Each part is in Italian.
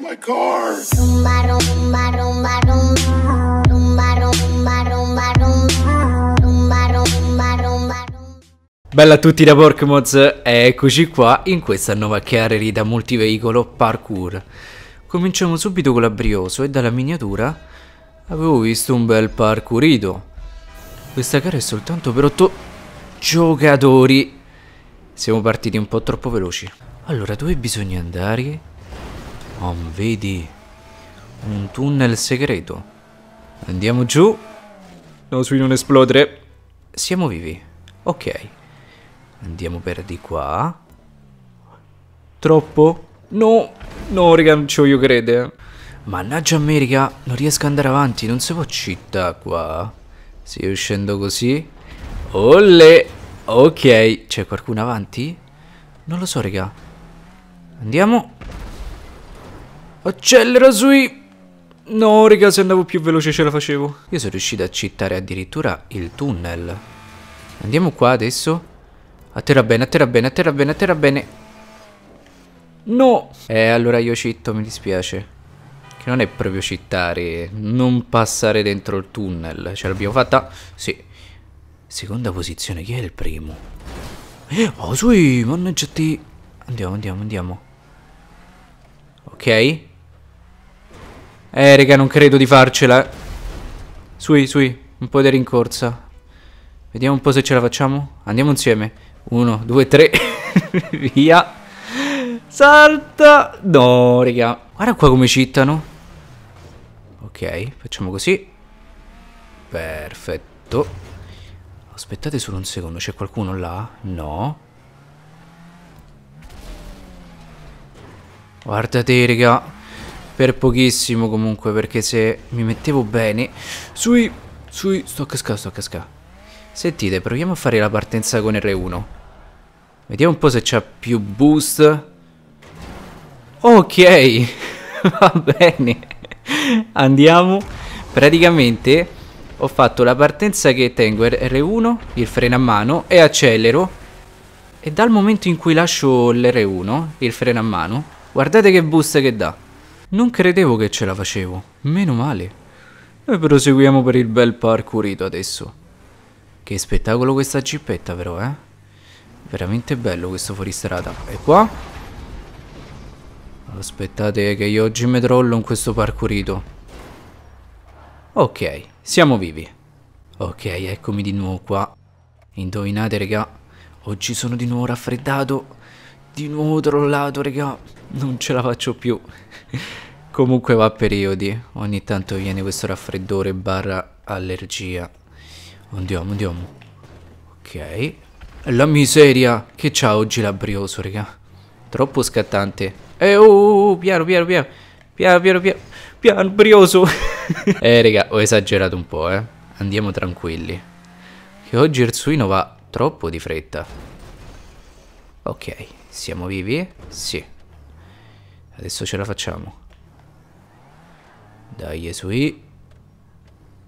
my car. Bella a tutti da Porkmods eccoci qua in questa nuova chiareri da multiveicolo parkour. Cominciamo subito con l'abrioso e dalla miniatura avevo visto un bel parkourito. Questa gara è soltanto per 8 giocatori. Siamo partiti un po' troppo veloci. Allora, dove bisogna andare? Oh, vedi? Un tunnel segreto. Andiamo giù. No, sui non esplodere. Siamo vivi. Ok. Andiamo per di qua. Troppo? No. No, raga, non ci voglio credere. Mannaggia America, non riesco ad andare avanti, non si può città qua. Sì, uscendo così. Olle! Ok, c'è qualcuno avanti? Non lo so, raga. Andiamo. Accelera sui... No, raga, se andavo più veloce ce la facevo. Io sono riuscito a cittare addirittura il tunnel. Andiamo qua adesso. A terra bene, a terra bene, a terra bene, a terra bene. No! Eh, allora io citto, mi dispiace. Che non è proprio cittare, non passare dentro il tunnel. Ce l'abbiamo fatta? Sì. Seconda posizione, chi è il primo? oh, sui, mannaggia te. Andiamo, andiamo, andiamo. Ok. Eh, raga, non credo di farcela. Sui, sui, un po' di rincorsa. Vediamo un po' se ce la facciamo. Andiamo insieme. Uno, due, tre. Via. Salta. No, raga. Guarda qua come cittano. Ok, facciamo così. Perfetto. Aspettate solo un secondo, c'è qualcuno là? No. Guardate, raga per pochissimo comunque perché se mi mettevo bene sui sui sto a sto a sentite proviamo a fare la partenza con R1 vediamo un po' se c'ha più boost ok va bene andiamo praticamente ho fatto la partenza che tengo R1 il freno a mano e accelero e dal momento in cui lascio l'R1 il freno a mano guardate che boost che dà non credevo che ce la facevo, meno male. Noi proseguiamo per il bel parkourito adesso. Che spettacolo questa cippetta però, eh? Veramente bello questo fuoristrada. E qua? Aspettate che io oggi mi trollo in questo parkourito. Ok, siamo vivi. Ok, eccomi di nuovo qua. Indovinate, raga. Oggi sono di nuovo raffreddato di nuovo trollato, raga. Non ce la faccio più. Comunque va a periodi. Ogni tanto viene questo raffreddore barra allergia. Andiamo, andiamo. Ok. La miseria. Che c'ha oggi labrioso, raga. Troppo scattante. Eh, oh, oh, oh piano, piano, piano. Piano, piano, piano. Piano, brioso. eh, raga, ho esagerato un po', eh. Andiamo tranquilli. Che oggi il suino va troppo di fretta. Ok. Siamo vivi? Sì. Adesso ce la facciamo. Dai, Yesui.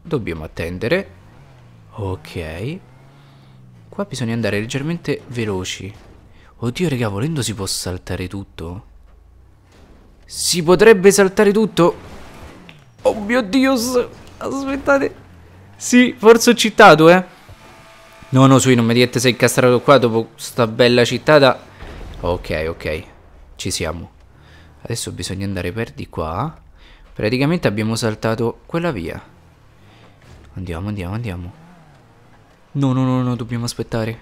Dobbiamo attendere. Ok. Qua bisogna andare leggermente veloci. Oddio, raga, volendo si può saltare tutto. Si potrebbe saltare tutto. Oh mio Dio, aspettate. Sì, forse ho citato, eh. No, no, Sui, non mi dite è incastrato qua dopo sta bella cittata. Ok, ok, ci siamo. Adesso bisogna andare per di qua. Praticamente abbiamo saltato quella via. Andiamo, andiamo, andiamo. No, no, no, no, dobbiamo aspettare.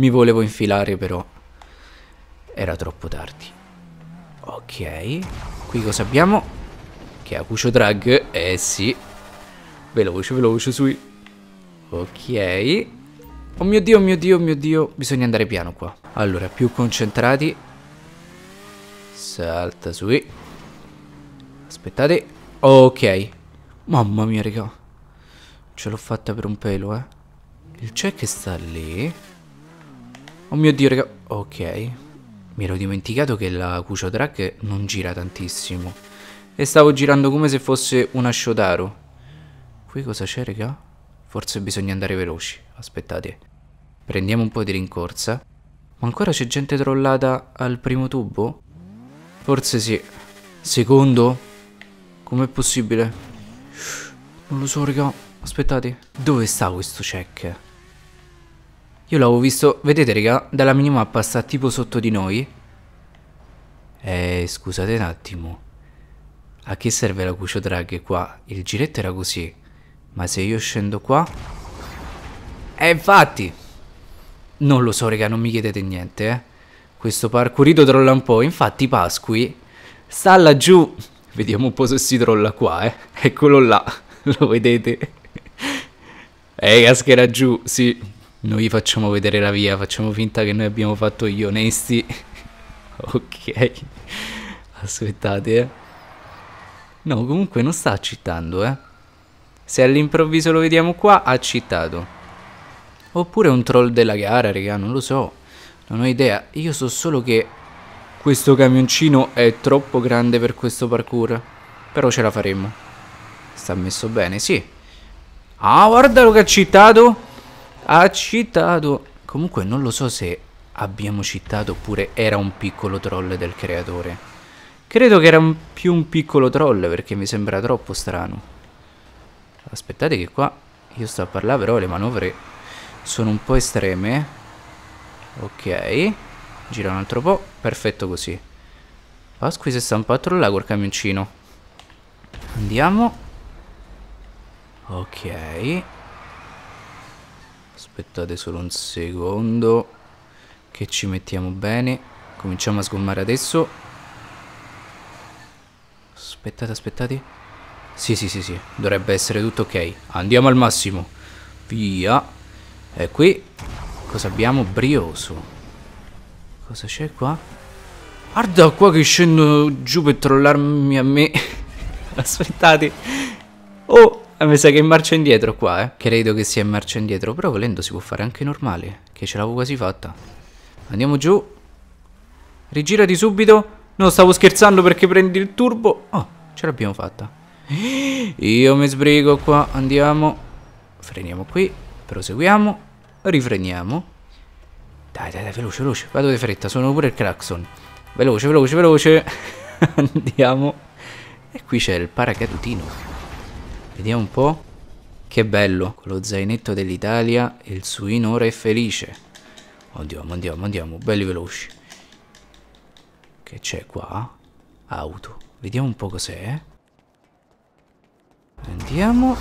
Mi volevo infilare però. Era troppo tardi. Ok. Qui cosa abbiamo? Che è Acucio Drag. Eh sì. Veloce, veloce, sui. Ok. Oh mio dio, mio dio, mio dio. Bisogna andare piano qua. Allora, più concentrati. Salta su. Aspettate. Ok. Mamma mia, raga. Ce l'ho fatta per un pelo, eh. Il check sta lì. Oh mio dio, raga. Ok. Mi ero dimenticato che la Cucio Track non gira tantissimo. E stavo girando come se fosse una Shotaro. Qui cosa c'è, raga? Forse bisogna andare veloci. Aspettate. Prendiamo un po' di rincorsa. Ma ancora c'è gente trollata al primo tubo? Forse sì. Secondo? Com'è possibile? Non lo so, raga. Aspettate. Dove sta questo check? Io l'avevo visto... Vedete, raga? Dalla minimappa sta tipo sotto di noi. Eh, scusate un attimo. A che serve la cucio drag qua? Il giretto era così. Ma se io scendo qua... E eh, infatti! Non lo so, raga, non mi chiedete niente, eh. Questo parkourito trolla un po'. Infatti Pasqui sta laggiù. Vediamo un po' se si trolla qua, eh. Eccolo là. Lo vedete? Ehi, caschera giù, sì. Noi facciamo vedere la via, facciamo finta che noi abbiamo fatto gli onesti. ok. Aspettate, eh. No, comunque non sta accittando, eh. Se all'improvviso lo vediamo qua, ha accitato. Oppure un troll della gara, raga, non lo so. Non ho idea. Io so solo che questo camioncino è troppo grande per questo parkour. Però ce la faremo. Sta messo bene, sì. Ah, guardalo che ha citato. Ha citato. Comunque non lo so se abbiamo citato oppure era un piccolo troll del creatore. Credo che era un più un piccolo troll perché mi sembra troppo strano. Aspettate che qua io sto a parlare però le manovre sono un po' estreme. Ok. Gira un altro po'. Perfetto così. Pasqui 64 là col camioncino. Andiamo. Ok. Aspettate solo un secondo. Che ci mettiamo bene. Cominciamo a sgommare adesso. Aspettate, aspettate. Sì, sì, sì, sì, dovrebbe essere tutto ok. Andiamo al massimo. Via. E qui cosa abbiamo? Brioso. Cosa c'è qua? Guarda qua che scendo giù per trollarmi a me. Aspettate. Oh, eh, mi sa che è in marcia indietro qua, eh. Credo che sia in marcia indietro, però volendo si può fare anche normale, che ce l'avevo quasi fatta. Andiamo giù. Rigirati subito. No, stavo scherzando perché prendi il turbo. Oh, ce l'abbiamo fatta. Io mi sbrigo qua, andiamo. Freniamo qui, proseguiamo, rifreniamo. Dai, dai, dai, veloce, veloce. Vado di fretta, sono pure il clacson. Veloce, veloce, veloce. andiamo. E qui c'è il paracadutino. Vediamo un po'. Che bello, con lo zainetto dell'Italia e il suino ora è felice. Andiamo, andiamo, andiamo, belli veloci. Che c'è qua? Auto. Vediamo un po' cos'è. Vediamo.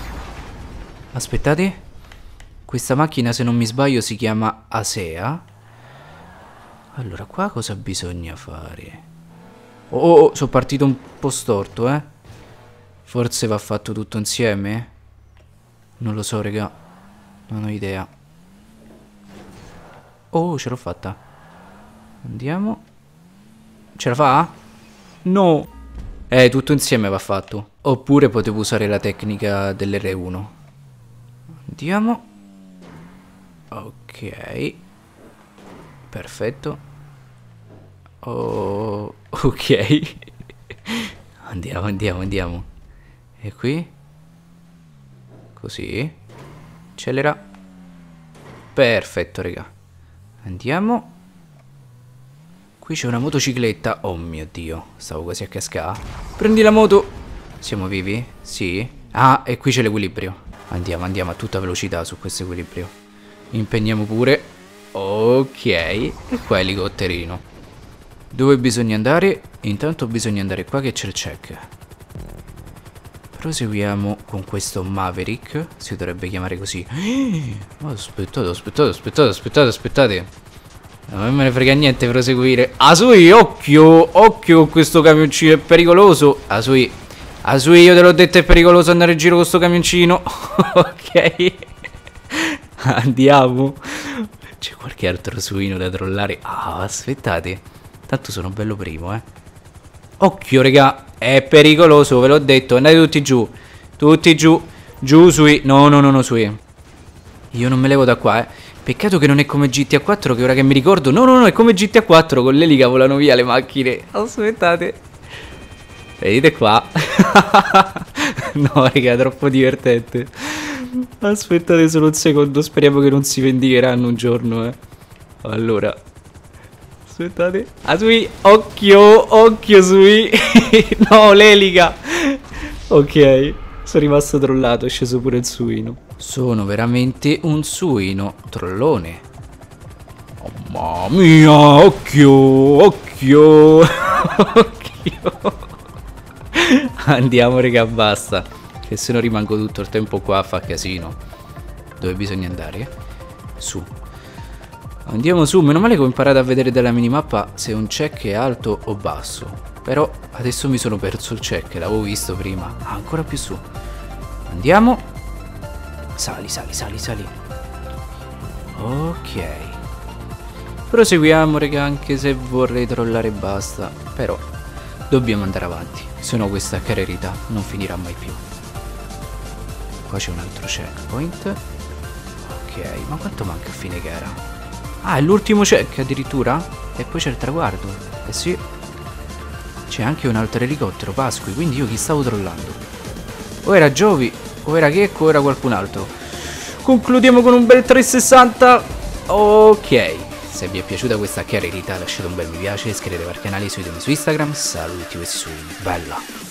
Aspettate. Questa macchina, se non mi sbaglio, si chiama Asea. Allora, qua cosa bisogna fare? Oh, oh, oh sono partito un po' storto, eh. Forse va fatto tutto insieme? Non lo so, raga. Non ho idea. Oh, ce l'ho fatta. Andiamo. Ce la fa? No. Eh, tutto insieme va fatto. Oppure potevo usare la tecnica dell'R1. Andiamo. Ok. Perfetto. Oh, ok. andiamo, andiamo, andiamo. E qui? Così. Accelera. Perfetto, raga. Andiamo. Qui c'è una motocicletta. Oh mio Dio, stavo quasi a cascare. Prendi la moto. Siamo vivi? Sì. Ah, e qui c'è l'equilibrio. Andiamo, andiamo a tutta velocità su questo equilibrio. Impegniamo pure. Ok. E qua è l'elicotterino. Dove bisogna andare? Intanto bisogna andare qua che c'è il check. Proseguiamo con questo Maverick. Si dovrebbe chiamare così. Aspettate, aspettate, aspettate, aspettate, aspettate. Non me ne frega niente proseguire. Asui, occhio, occhio con questo camioncino, è pericoloso. Asui, Asui, ah, io te l'ho detto, è pericoloso andare in giro con sto camioncino. ok. Andiamo. C'è qualche altro suino da trollare. Ah, aspettate. Tanto sono bello primo, eh. Occhio, raga. È pericoloso, ve l'ho detto. Andate tutti giù. Tutti giù. Giù, sui. No, no, no, no, sui. Io non me levo da qua, eh. Peccato che non è come GTA 4, che ora che mi ricordo... No, no, no, è come GTA 4, con l'elica volano via le macchine. Aspettate. Venite qua. no, raga, è troppo divertente. Aspettate solo un secondo, speriamo che non si vendicheranno un giorno, eh. Allora. Aspettate. Asui, ah, occhio, occhio Sui. no, l'elica. Ok. Sono rimasto trollato, è sceso pure il suino. Sono veramente un suino trollone. Oh, mamma mia, occhio, occhio. occhio. Andiamo raga basta Che se no rimango tutto il tempo qua a fa casino Dove bisogna andare? Su Andiamo su Meno male che ho imparato a vedere dalla minimappa Se un check è alto o basso Però adesso mi sono perso il check L'avevo visto prima ah, Ancora più su Andiamo Sali sali sali sali Ok Proseguiamo raga anche se vorrei trollare basta Però Dobbiamo andare avanti, se no questa carrerita non finirà mai più. Qua c'è un altro checkpoint. Ok, ma quanto manca a fine gara? Ah, è l'ultimo check addirittura? E poi c'è il traguardo. Eh sì. C'è anche un altro elicottero, Pasqui, quindi io chi stavo trollando? O era Giovi, o era Checco, o era qualcun altro. Concludiamo con un bel 360. Ok. Se vi è piaciuta questa chiarerità lasciate un bel mi piace, iscrivetevi al canale, e seguitemi su Instagram, saluti e su bella!